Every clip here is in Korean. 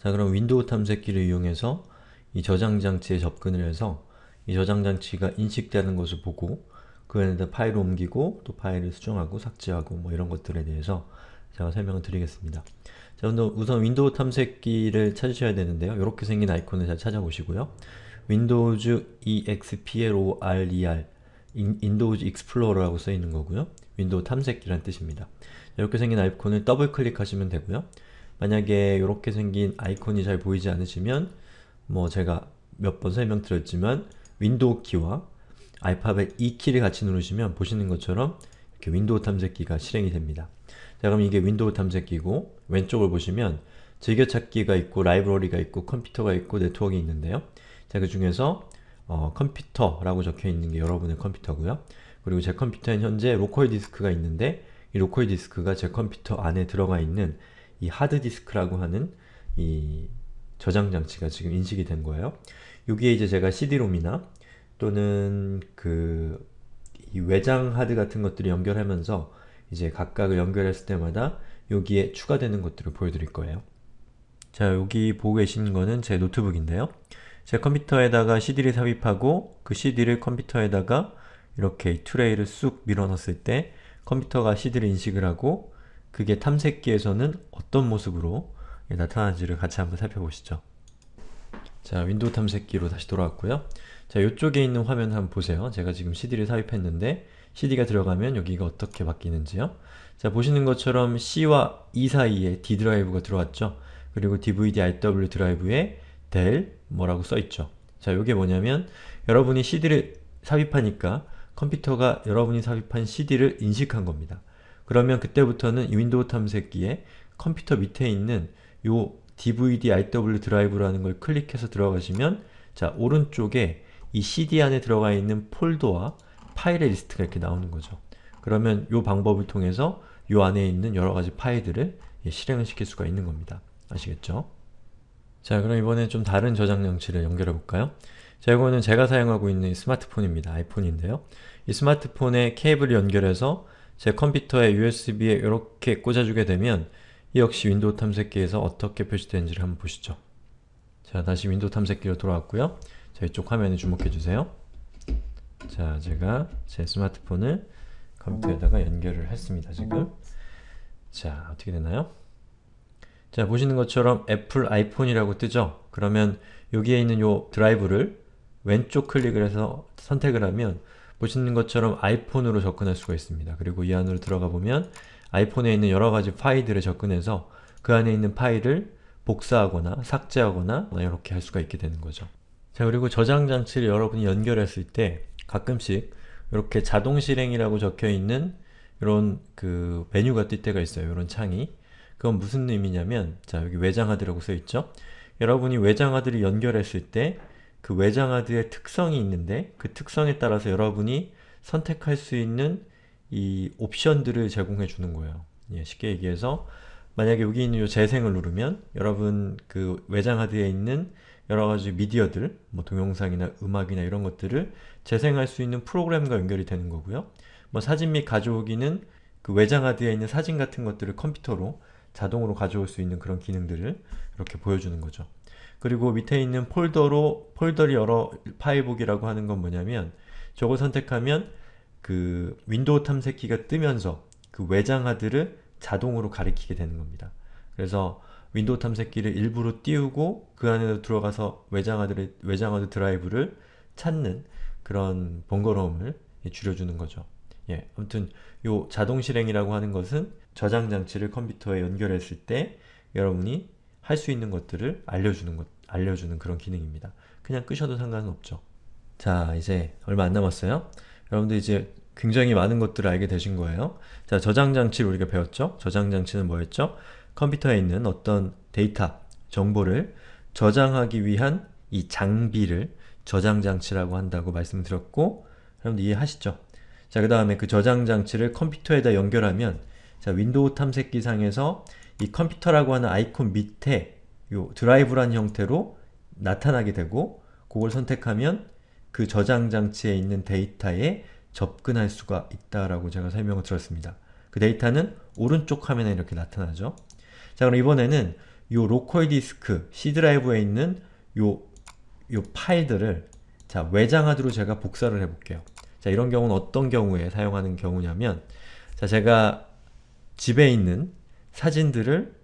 자 그럼 윈도우 탐색기를 이용해서 이 저장장치에 접근을 해서 이 저장장치가 인식되는 것을 보고 그 안에다 파일을 옮기고 또 파일을 수정하고 삭제하고 뭐 이런 것들에 대해서 제가 설명을 드리겠습니다. 자 우선 윈도우 탐색기를 찾으셔야 되는데요. 이렇게 생긴 아이콘을 잘 찾아보시고요. 윈도우즈 EXPLORER 윈도우즈 e 익스플로러라고 써있는 거고요. 윈도우 탐색기란 뜻입니다. 이렇게 생긴 아이콘을 더블클릭하시면 되고요. 만약에 이렇게 생긴 아이콘이 잘 보이지 않으시면 뭐 제가 몇 번 설명드렸지만 윈도우 키와 알파벳 E 키를 같이 누르시면 보시는 것처럼 이렇게 윈도우 탐색기가 실행이 됩니다. 자 그럼 이게 윈도우 탐색기고 왼쪽을 보시면 즐겨찾기가 있고 라이브러리가 있고 컴퓨터가 있고 네트워크가 있는데요. 자 그 중에서 어, 컴퓨터라고 적혀있는 게 여러분의 컴퓨터고요. 그리고 제 컴퓨터엔 현재 로컬 디스크가 있는데 이 로컬 디스크가 제 컴퓨터 안에 들어가 있는 이 하드디스크라고 하는 이 저장 장치가 지금 인식이 된 거예요. 여기에 이제 제가 CD롬이나 또는 그 외장 하드 같은 것들이 연결하면서 이제 각각을 연결했을 때마다 여기에 추가되는 것들을 보여드릴 거예요. 자, 여기 보고 계신 거는 제 노트북인데요. 제 컴퓨터에다가 CD를 삽입하고 그 CD를 컴퓨터에다가 이렇게 트레이를 쑥 밀어넣었을 때 컴퓨터가 CD를 인식을 하고 그게 탐색기에서는 어떤 모습으로 나타나는지를 같이 한번 살펴보시죠. 자, 윈도우 탐색기로 다시 돌아왔고요. 자, 이쪽에 있는 화면 한번 보세요. 제가 지금 CD를 삽입했는데 CD가 들어가면 여기가 어떻게 바뀌는지요. 자, 보시는 것처럼 C와 E 사이에 D 드라이브가 들어왔죠. 그리고 dvdiw 드라이브에 del 뭐라고 써있죠. 자, 이게 뭐냐면 여러분이 CD를 삽입하니까 컴퓨터가 여러분이 삽입한 CD를 인식한 겁니다. 그러면 그때부터는 윈도우 탐색기에 컴퓨터 밑에 있는 요 dvd-iw 드라이브라는 걸 클릭해서 들어가시면 자 오른쪽에 이 cd 안에 들어가 있는 폴더와 파일의 리스트가 이렇게 나오는 거죠. 그러면 요 방법을 통해서 요 안에 있는 여러가지 파일들을 예, 실행을 시킬 수가 있는 겁니다. 아시겠죠? 자 그럼 이번에 좀 다른 저장 장치를 연결해 볼까요? 자 이거는 제가 사용하고 있는 스마트폰입니다. 아이폰인데요. 이 스마트폰에 케이블을 연결해서 제 컴퓨터에 USB에 이렇게 꽂아주게 되면 이 역시 윈도우 탐색기에서 어떻게 표시되는지를 한번 보시죠. 자, 다시 윈도우 탐색기로 돌아왔고요. 자, 이쪽 화면에 주목해주세요. 자, 제가 제 스마트폰을 컴퓨터에다가 연결을 했습니다, 지금. 자, 어떻게 되나요? 자, 보시는 것처럼 애플 아이폰이라고 뜨죠? 그러면 여기에 있는 요 드라이브를 왼쪽 클릭을 해서 선택을 하면 보시는 것처럼 아이폰으로 접근할 수가 있습니다. 그리고 이 안으로 들어가 보면 아이폰에 있는 여러가지 파일들에 접근해서 그 안에 있는 파일을 복사하거나 삭제하거나 이렇게 할 수가 있게 되는 거죠. 자 그리고 저장 장치를 여러분이 연결했을 때 가끔씩 이렇게 자동 실행이라고 적혀있는 이런 그 메뉴가 뜰 때가 있어요. 이런 창이. 그건 무슨 의미냐면 자 여기 외장하드라고 써있죠? 여러분이 외장하드를 연결했을 때그 외장하드의 특성이 있는데 그 특성에 따라서 여러분이 선택할 수 있는 이 옵션들을 제공해 주는 거예요. 예, 쉽게 얘기해서 만약에 여기 있는 요 재생을 누르면 여러분 그 외장하드에 있는 여러가지 미디어들, 뭐 동영상이나 음악이나 이런 것들을 재생할 수 있는 프로그램과 연결이 되는 거고요. 뭐 사진 및 가져오기는 그 외장하드에 있는 사진 같은 것들을 컴퓨터로 자동으로 가져올 수 있는 그런 기능들을 이렇게 보여주는 거죠. 그리고 밑에 있는 폴더로 폴더를 열어 파일 보기라고 하는 건 뭐냐면 저걸 선택하면 그 윈도우 탐색기가 뜨면서 그 외장하드를 자동으로 가리키게 되는 겁니다. 그래서 윈도우 탐색기를 일부러 띄우고 그 안에 들어가서 외장하드를, 외장하드 드라이브를 찾는 그런 번거로움을 예, 줄여주는 거죠. 예, 아무튼 이 자동 실행이라고 하는 것은 저장 장치를 컴퓨터에 연결했을 때 여러분이 할수 있는 것들을 알려주는 것, 알려주는 그런 기능입니다. 그냥 끄셔도 상관은 없죠. 자, 이제 얼마 안 남았어요. 여러분들 이제 굉장히 많은 것들을 알게 되신 거예요. 자, 저장장치를 우리가 배웠죠? 저장장치는 뭐였죠? 컴퓨터에 있는 어떤 데이터, 정보를 저장하기 위한 이 장비를 저장장치라고 한다고 말씀드렸고 여러분들 이해하시죠? 자, 그 다음에 그 저장장치를 컴퓨터에다 연결하면 자, 윈도우 탐색기상에서 이 컴퓨터라고 하는 아이콘 밑에 요드라이브라는 형태로 나타나게 되고 그걸 선택하면 그 저장 장치에 있는 데이터에 접근할 수가 있다라고 제가 설명을 들었습니다그 데이터는 오른쪽 화면에 이렇게 나타나죠. 자 그럼 이번에는 요 로컬 디스크 C 드라이브에 있는 요, 요 파일들을 자 외장하드로 제가 복사를 해볼게요. 자 이런 경우는 어떤 경우에 사용하는 경우냐면 자 제가 집에 있는 사진들을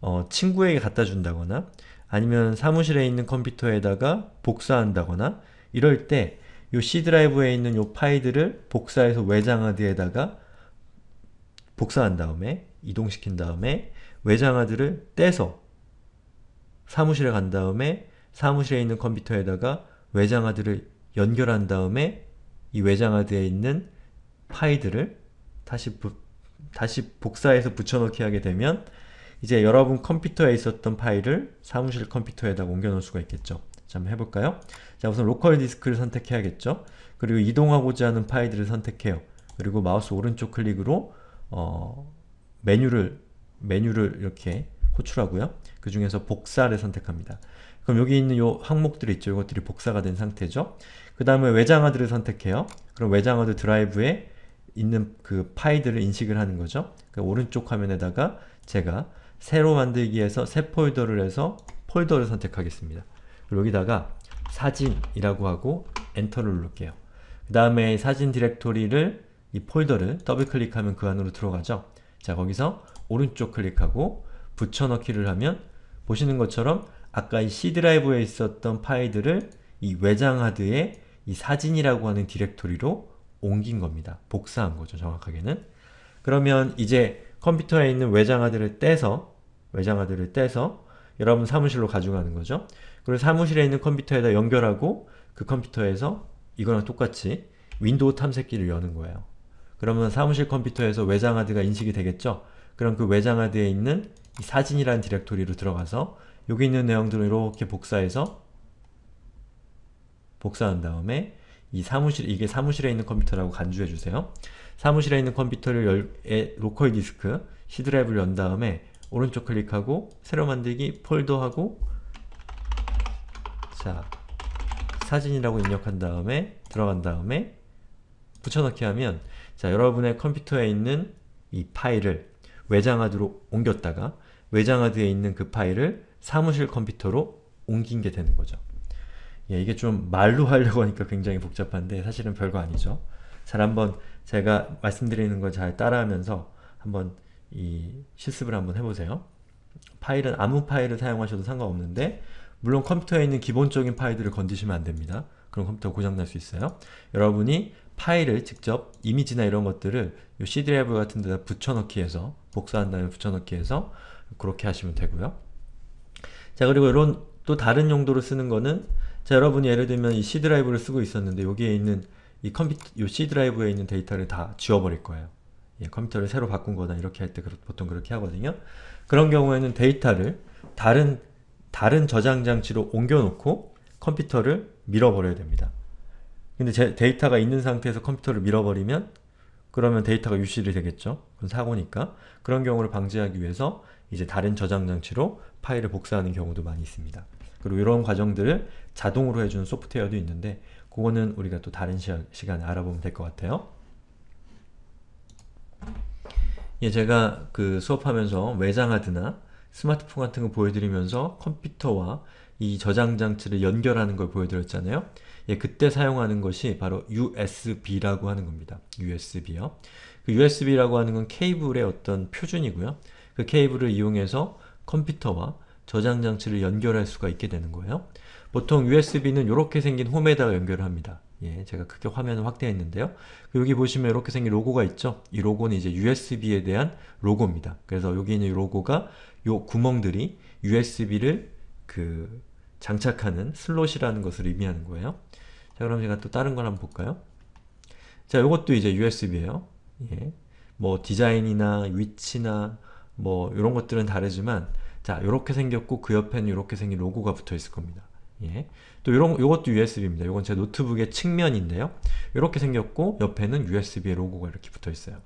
어, 친구에게 갖다 준다거나 아니면 사무실에 있는 컴퓨터에다가 복사한다거나 이럴 때 이 C드라이브에 있는 이 파일들을 복사해서 외장하드에다가 복사한 다음에 이동시킨 다음에 외장하드를 떼서 사무실에 간 다음에 사무실에 있는 컴퓨터에다가 외장하드를 연결한 다음에 이 외장하드에 있는 파일들을 다시 부, 다시 복사해서 붙여넣기 하게 되면 이제 여러분 컴퓨터에 있었던 파일을 사무실 컴퓨터에다 옮겨놓을 수가 있겠죠. 자, 한번 해볼까요? 자, 우선 로컬 디스크를 선택해야겠죠. 그리고 이동하고자 하는 파일들을 선택해요. 그리고 마우스 오른쪽 클릭으로 어, 메뉴를 메뉴를 이렇게 호출하고요. 그 중에서 복사를 선택합니다. 그럼 여기 있는 요 항목들 이 있죠? 이것들이 복사가 된 상태죠. 그 다음에 외장하드를 선택해요. 그럼 외장하드 드라이브에 있는 그 파일들을 인식을 하는 거죠. 그 오른쪽 화면에다가 제가 새로 만들기에서 새 폴더를 해서 폴더를 선택하겠습니다. 여기다가 사진이라고 하고 엔터를 누를게요. 그 다음에 사진 디렉토리를 이 폴더를 더블클릭하면 그 안으로 들어가죠. 자 거기서 오른쪽 클릭하고 붙여넣기를 하면 보시는 것처럼 아까 이 C 드라이브에 있었던 파일들을 이 외장 하드에이 사진이라고 하는 디렉토리로 옮긴 겁니다. 복사한 거죠, 정확하게는. 그러면 이제 컴퓨터에 있는 외장하드를 떼서 외장하드를 떼서 여러분 사무실로 가져가는 거죠. 그리고 사무실에 있는 컴퓨터에다 연결하고 그 컴퓨터에서 이거랑 똑같이 윈도우 탐색기를 여는 거예요. 그러면 사무실 컴퓨터에서 외장하드가 인식이 되겠죠? 그럼 그 외장하드에 있는 사진이라는 디렉토리로 들어가서 여기 있는 내용들을 이렇게 복사해서 복사한 다음에 이 사무실, 이게 사무실에 있는 컴퓨터라고 간주해 주세요. 사무실에 있는 컴퓨터를 열, 로컬 디스크, C 드라이브를 연 다음에 오른쪽 클릭하고 새로 만들기 폴더하고 자 사진이라고 입력한 다음에 들어간 다음에 붙여넣기 하면 자 여러분의 컴퓨터에 있는 이 파일을 외장하드로 옮겼다가 외장하드에 있는 그 파일을 사무실 컴퓨터로 옮긴 게 되는 거죠. 예, 이게 좀 말로 하려고 하니까 굉장히 복잡한데 사실은 별거 아니죠. 잘 한번 제가 말씀드리는 걸 잘 따라하면서 한번 이 실습을 한번 해보세요. 파일은 아무 파일을 사용하셔도 상관없는데 물론 컴퓨터에 있는 기본적인 파일들을 건드시면 안됩니다. 그럼 컴퓨터 고장날 수 있어요. 여러분이 파일을 직접 이미지나 이런 것들을 요 C 드라이브 같은 데다 붙여넣기 해서 복사한 다음에 붙여넣기 해서 그렇게 하시면 되고요. 자 그리고 이런 또 다른 용도로 쓰는 거는 자 여러분이 예를 들면 이 C 드라이브를 쓰고 있었는데 여기에 있는 이 컴퓨터, 이 C 드라이브에 있는 데이터를 다 지워버릴 거예요. 예, 컴퓨터를 새로 바꾼 거다 이렇게 할 때 보통 그렇게 하거든요. 그런 경우에는 데이터를 다른 다른 저장 장치로 옮겨놓고 컴퓨터를 밀어버려야 됩니다. 근데 제 데이터가 있는 상태에서 컴퓨터를 밀어버리면 그러면 데이터가 유실이 되겠죠? 그건 사고니까. 그런 경우를 방지하기 위해서 이제 다른 저장 장치로 파일을 복사하는 경우도 많이 있습니다. 그리고 이런 과정들을 자동으로 해주는 소프트웨어도 있는데 그거는 우리가 또 다른 시간, 시간에 알아보면 될 것 같아요. 예, 제가 그 수업하면서 외장하드나 스마트폰 같은 거 보여드리면서 컴퓨터와 이 저장 장치를 연결하는 걸 보여드렸잖아요. 예, 그때 사용하는 것이 바로 USB라고 하는 겁니다. USB요. 그 USB라고 하는 건 케이블의 어떤 표준이고요. 그 케이블을 이용해서 컴퓨터와 저장 장치를 연결할 수가 있게 되는 거예요. 보통 USB는 이렇게 생긴 홈에다가 연결을 합니다. 예, 제가 크게 화면을 확대했는데요. 그 여기 보시면 이렇게 생긴 로고가 있죠? 이 로고는 이제 USB에 대한 로고입니다. 그래서 여기 있는 이 로고가 이 구멍들이 USB를 그 장착하는 슬롯이라는 것을 의미하는 거예요. 자, 그럼 제가 또 다른 걸 한번 볼까요? 자, 이것도 이제 USB예요. 예. 뭐 디자인이나 위치나 뭐 이런 것들은 다르지만 자, 이렇게 생겼고 그 옆에는 이렇게 생긴 로고가 붙어 있을 겁니다. 예. 또 이런 요것도 USB입니다. 이건 제 노트북의 측면인데요. 이렇게 생겼고 옆에는 USB의 로고가 이렇게 붙어 있어요.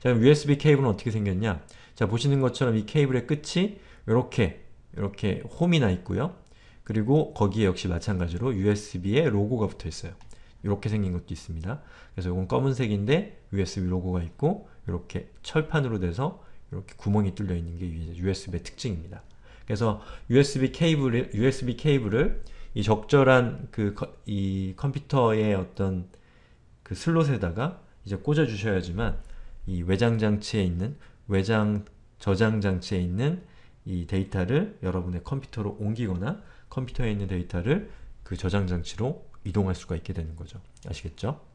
자, 그럼 USB 케이블은 어떻게 생겼냐? 자, 보시는 것처럼 이 케이블의 끝이 이렇게 이렇게 홈이 나 있고요. 그리고 거기에 역시 마찬가지로 USB의 로고가 붙어 있어요. 이렇게 생긴 것도 있습니다. 그래서 이건 검은색인데 USB 로고가 있고 이렇게 철판으로 돼서 이렇게 구멍이 뚫려 있는 게 USB의 특징입니다. 그래서 USB 케이블을 USB 케이블을 이 적절한 그이 컴퓨터의 어떤 그 슬롯에다가 이제 꽂아 주셔야지만 이 외장 장치에 있는 외장 저장 장치에 있는 이 데이터를 여러분의 컴퓨터로 옮기거나 컴퓨터에 있는 데이터를 그 저장 장치로 이동할 수가 있게 되는 거죠. 아시겠죠?